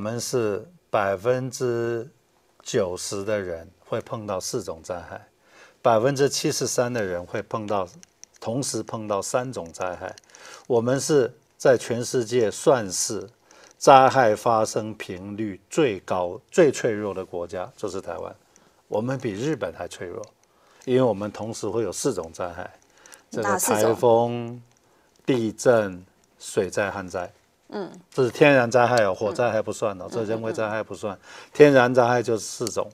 我们是百分之九十的人会碰到四种灾害，百分之七十三的人会碰到同时碰到三种灾害。我们是在全世界算是灾害发生频率最高、最脆弱的国家，就是台湾。我们比日本还脆弱，因为我们同时会有四种灾害：这个台风、地震、水灾、旱灾。嗯，这是天然灾害哦，火灾还不算哦，这人为灾害不算，天然灾害就是四种。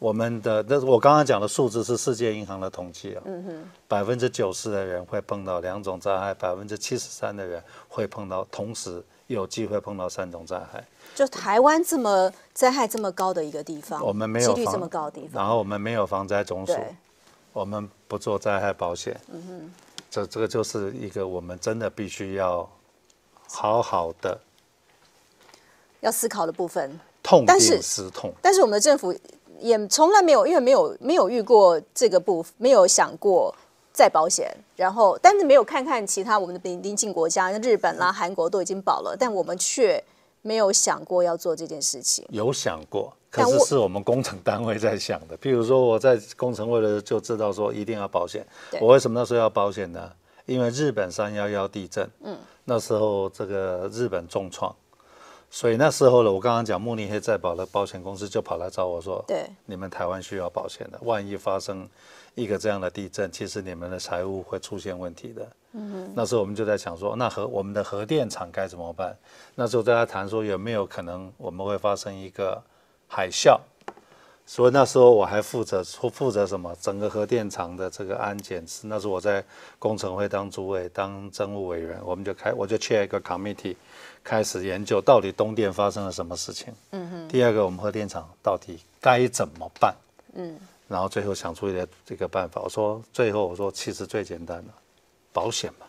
我们的那我刚刚讲的数字是世界银行的统计啊。嗯哼，百分之九十的人会碰到两种灾害，百分之七十三的人会碰到同时有机会碰到三种灾害。就台湾这么灾害这么高的一个地方，我们没有这么高的地方，然后我们没有防灾总署，我们不做灾害保险。嗯哼，这这个就是一个我们真的必须要。好好的，要思考的部分。痛定思痛，但是我们的政府也从来没有，因为没有没有遇过这个部分，没有想过再保险。然后，但是没有看看其他我们的邻邻近国家，日本啦、韩国都已经保了，但我们却没有想过要做这件事情。有想过，可是是我们工程单位在想的。譬如说，我在工程为了就知道说一定要保险。我为什么那时候要保险呢？因为日本三幺幺地震，嗯。那时候这个日本重创，所以那时候呢，我刚刚讲慕尼黑再保的保险公司就跑来找我说：“对，你们台湾需要保险的，万一发生一个这样的地震，其实你们的财务会出现问题的。”嗯，那时候我们就在想说，那核我们的核电厂该怎么办？那时候在谈说有没有可能我们会发生一个海啸。所以那时候我还负责负负责什么整个核电厂的这个安检。是那时候我在工程会当主委当政务委员，我们就开我就 c e 一个 committee，开始研究到底东电发生了什么事情。嗯哼。第二个，我们核电厂到底该怎么办？嗯。然后最后想出一个这个办法。我说最后我说其实最简单的，保险嘛。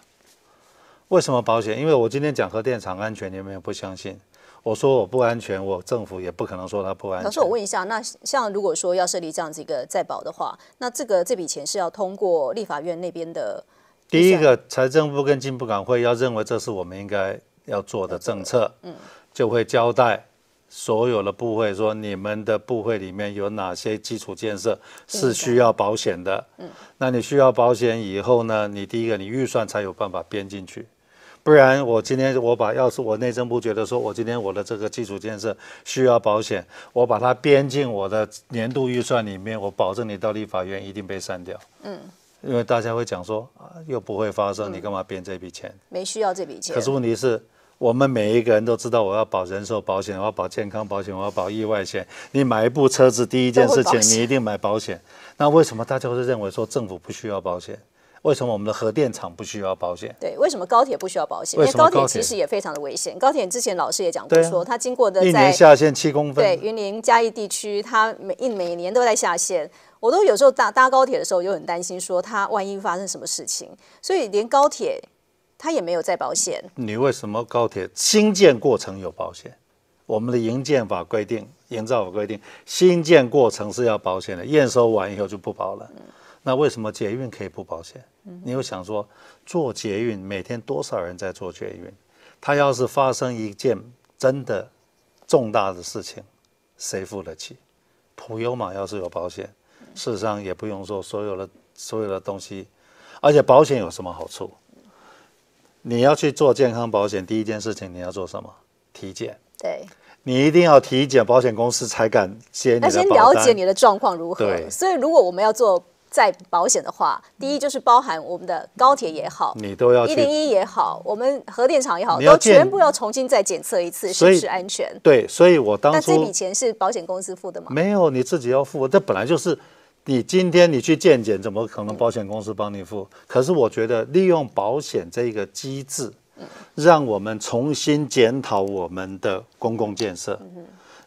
为什么保险？因为我今天讲核电厂安全，你们也不相信？我说我不安全，我政府也不可能说它不安全。可是我问一下，那像如果说要设立这样子一个再保的话，那这个这笔钱是要通过立法院那边的。第一个，财政部跟步管会要认为这是我们应该要做的政策，嗯，就会交代所有的部会说，你们的部会里面有哪些基础建设是需要保险的，嗯，那你需要保险以后呢，你第一个你预算才有办法编进去。不然我今天我把，要是我内政部觉得说我今天我的这个基础建设需要保险，我把它编进我的年度预算里面，我保证你到立法院一定被删掉。嗯，因为大家会讲说啊，又不会发生，你干嘛编这笔钱？没需要这笔钱。可是问题是，我们每一个人都知道，我要保人寿保险，我要保健康保险，我要保意外险。你买一部车子，第一件事情你一定买保险。那为什么大家会认为说政府不需要保险？为什么我们的核电厂不需要保险？对，为什么高铁不需要保险？因为高铁其实也非常的危险。高铁之前老师也讲过，说它经过的在下线七公分，对，云林嘉义地区，它每每年都在下线。我都有时候搭搭高铁的时候，就很担心说它万一发生什么事情，所以连高铁它也没有在保险。你为什么高铁新建过程有保险？我们的营建法规定，营造法规定，新建过程是要保险的，验收完以后就不保了。那为什么捷运可以不保险？你有想说，做捷运每天多少人在做捷运？他要是发生一件真的重大的事情，谁付得起？普悠嘛，要是有保险，事实上也不用说所有的所有的东西。而且保险有什么好处？你要去做健康保险，第一件事情你要做什么？体检。对，你一定要体检，保险公司才敢接你的。先了解你的状况如何？对。所以如果我们要做。在保险的话，第一就是包含我们的高铁也好，你都要一零一也好，我们核电厂也好，都全部要重新再检测一次，不是安全。对，所以我当初那这笔钱是保险公司付的吗？没有，你自己要付。这本来就是你今天你去健检，怎么可能保险公司帮你付？可是我觉得利用保险这个机制，让我们重新检讨我们的公共建设。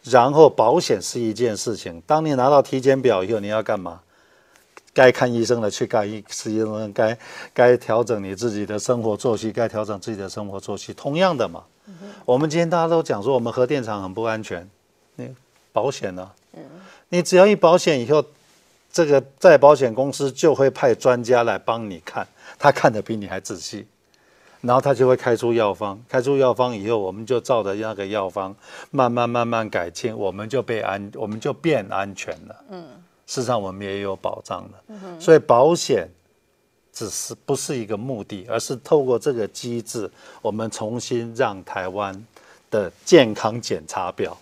然后保险是一件事情，当你拿到体检表以后，你要干嘛？该看医生的去干医。实际上，该该调整你自己的生活作息，该调整自己的生活作息。同样的嘛，我们今天大家都讲说，我们核电厂很不安全。你保险呢？你只要一保险以后，这个在保险公司就会派专家来帮你看，他看的比你还仔细，然后他就会开出药方。开出药方以后，我们就照着那个药方慢慢慢慢改进，我们就被安，我们就变安全了。嗯。事实上，我们也有保障的，所以保险只是不是一个目的，而是透过这个机制，我们重新让台湾的健康检查表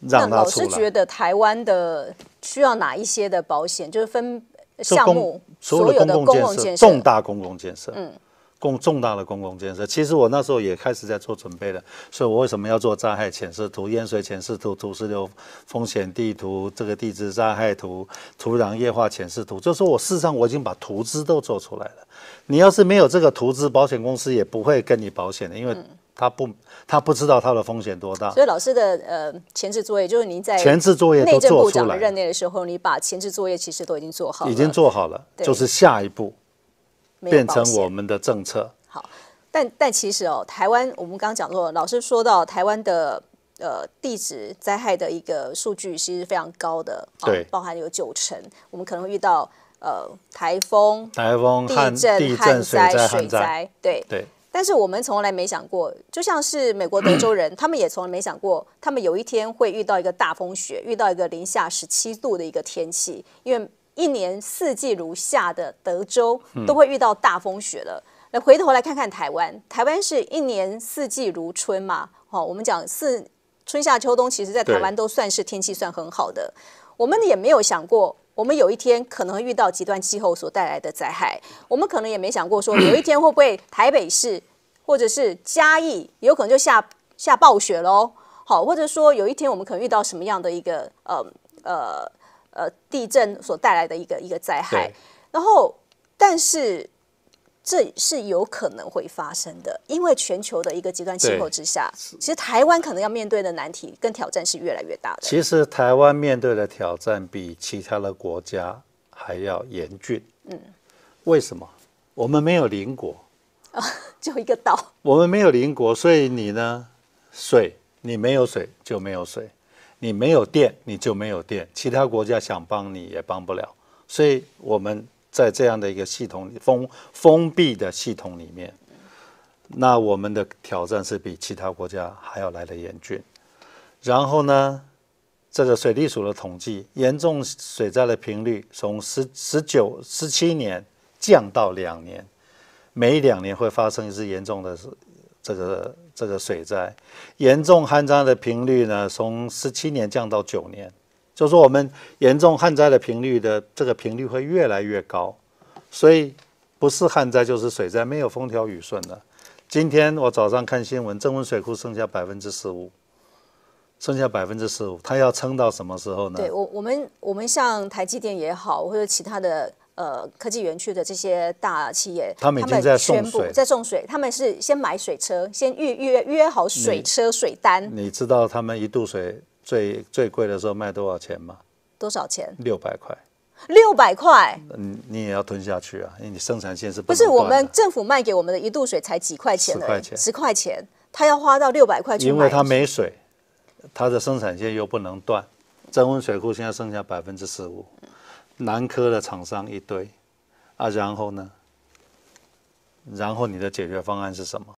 让它出来。老师觉得台湾的需要哪一些的保险？就是分项目所有的公共建设，重大公共建设。嗯。共重大的公共建设，其实我那时候也开始在做准备了，所以我为什么要做灾害浅示图、淹水浅示图、土石流风险地图、这个地质灾害图、土壤液化浅示图？就是说我事实上我已经把图资都做出来了。你要是没有这个图资，保险公司也不会跟你保险的，因为他不他不知道它的风险多大。所以老师的呃前置作业，就是您在内政部长的任内的时候，你把前置作业其实都已经做好，已经做好了，就是下一步。变成我们的政策。好，但但其实哦，台湾我们刚刚讲过，老师说到台湾的呃地质灾害的一个数据其实非常高的，对，包含有九成，我们可能会遇到呃台风、台风、地震、地震灾、水灾。对对。但是我们从来没想过，就像是美国德州人，他们也从来没想过，他们有一天会遇到一个大风雪，遇到一个零下十七度的一个天气，因为。一年四季如夏的德州都会遇到大风雪了。来回头来看看台湾，台湾是一年四季如春嘛？好，我们讲四春夏秋冬，其实在台湾都算是天气算很好的。我们也没有想过，我们有一天可能会遇到极端气候所带来的灾害。我们可能也没想过说，有一天会不会台北市或者是嘉义有可能就下下暴雪喽？好，或者说有一天我们可能遇到什么样的一个呃呃。呃，地震所带来的一个一个灾害，然后，但是这是有可能会发生的，因为全球的一个极端气候之下，其实台湾可能要面对的难题跟挑战是越来越大的。其实台湾面对的挑战比其他的国家还要严峻。嗯，为什么？我们没有邻国啊，就一个岛。我们没有邻国，所以你呢，水，你没有水就没有水。你没有电，你就没有电。其他国家想帮你也帮不了。所以我们在这样的一个系统封封闭的系统里面，那我们的挑战是比其他国家还要来的严峻。然后呢，这个水利署的统计，严重水灾的频率从十十九、十七年降到两年，每两年会发生一次严重的，这个。这个水灾严重旱灾的频率呢，从十七年降到九年，就是我们严重旱灾的频率的这个频率会越来越高，所以不是旱灾就是水灾，没有风调雨顺的。今天我早上看新闻，正温水库剩下百分之十五，剩下百分之十五，它要撑到什么时候呢？对我，我们我们像台积电也好，或者其他的。呃，科技园区的这些大企业，他们在送水，在送水。他们是先买水车，先预约约好水车、水单。你知道他们一度水最最贵的时候卖多少钱吗？多少钱？六百块。六百块？嗯，你也要吞下去啊，因为你生产线是不是我们政府卖给我们的一度水才几块钱？十块钱，十块钱，他要花到六百块。因为它没水，它的生产线又不能断。增温水库现在剩下百分之十五。南科的厂商一堆，啊，然后呢？然后你的解决方案是什么？